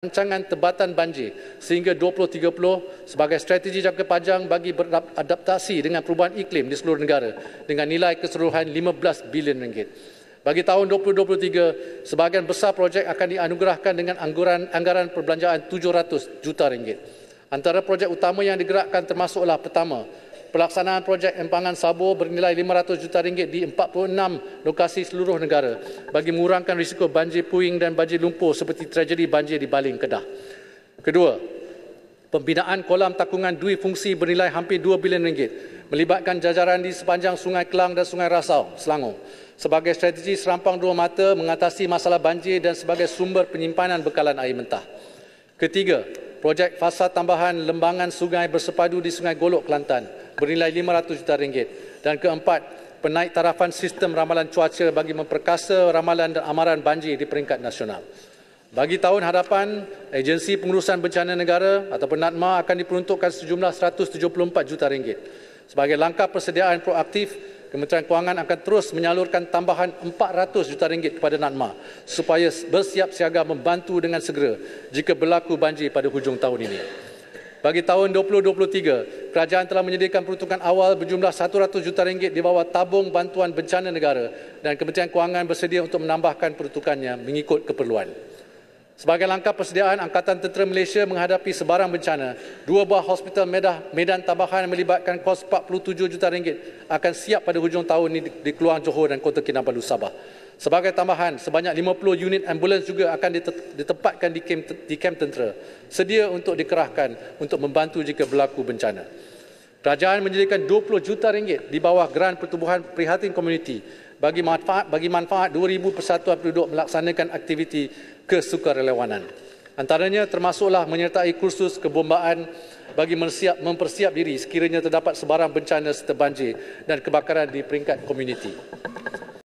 rancangan tebatan banjir sehingga 2030 sebagai strategi jangka panjang bagi beradaptasi dengan perubahan iklim di seluruh negara dengan nilai keseluruhan 15 bilion ringgit. Bagi tahun 2023, sebahagian besar projek akan dianugerahkan dengan anggaran, anggaran perbelanjaan 700 juta ringgit. Antara projek utama yang digerakkan termasuklah pertama, pelaksanaan projek empangan Sabo bernilai 500 juta ringgit di 46 lokasi seluruh negara bagi mengurangkan risiko banjir puing dan banjir lumpur seperti tragedi banjir di Baling Kedah. Kedua, pembinaan kolam takungan dui fungsi bernilai hampir 2 bilion ringgit melibatkan jajaran di sepanjang Sungai Kelang dan Sungai Rasau, Selangor sebagai strategi serampang dua mata mengatasi masalah banjir dan sebagai sumber penyimpanan bekalan air mentah. Ketiga, projek fasa tambahan lembangan sungai bersepadu di Sungai Golok Kelantan bernilai 500 juta ringgit dan keempat penaik tarafan sistem ramalan cuaca bagi memperkasa ramalan dan amaran banjir di peringkat nasional. Bagi tahun hadapan, Agensi Pengurusan Bencana Negara atau NADMA akan diperuntukkan sejumlah 174 juta ringgit sebagai langkah persediaan proaktif Kementerian Kewangan akan terus menyalurkan tambahan 400 juta ringgit kepada NADMA supaya bersiap siaga membantu dengan segera jika berlaku banjir pada hujung tahun ini. Bagi tahun 2023, kerajaan telah menyediakan peruntukan awal berjumlah 100 juta ringgit di bawah tabung bantuan bencana negara dan Kementerian Kewangan bersedia untuk menambahkan peruntukannya mengikut keperluan. Sebagai langkah persediaan Angkatan Tentera Malaysia menghadapi sebarang bencana, dua buah hospital medah, medan tambahan melibatkan kos 47 juta ringgit akan siap pada hujung tahun ini di Keluang Johor dan Kota Kinabalu Sabah. Sebagai tambahan, sebanyak 50 unit ambulans juga akan ditempatkan di kem, di kem tentera, sedia untuk dikerahkan untuk membantu jika berlaku bencana. Kerajaan menyediakan 20 juta ringgit di bawah geran pertubuhan prihatin komuniti bagi manfaat bagi manfaat 2000 persatuan penduduk melaksanakan aktiviti kesukarelawanan. Antaranya termasuklah menyertai kursus kebombaan bagi mempersiap, mempersiap diri sekiranya terdapat sebarang bencana seperti banjir dan kebakaran di peringkat komuniti.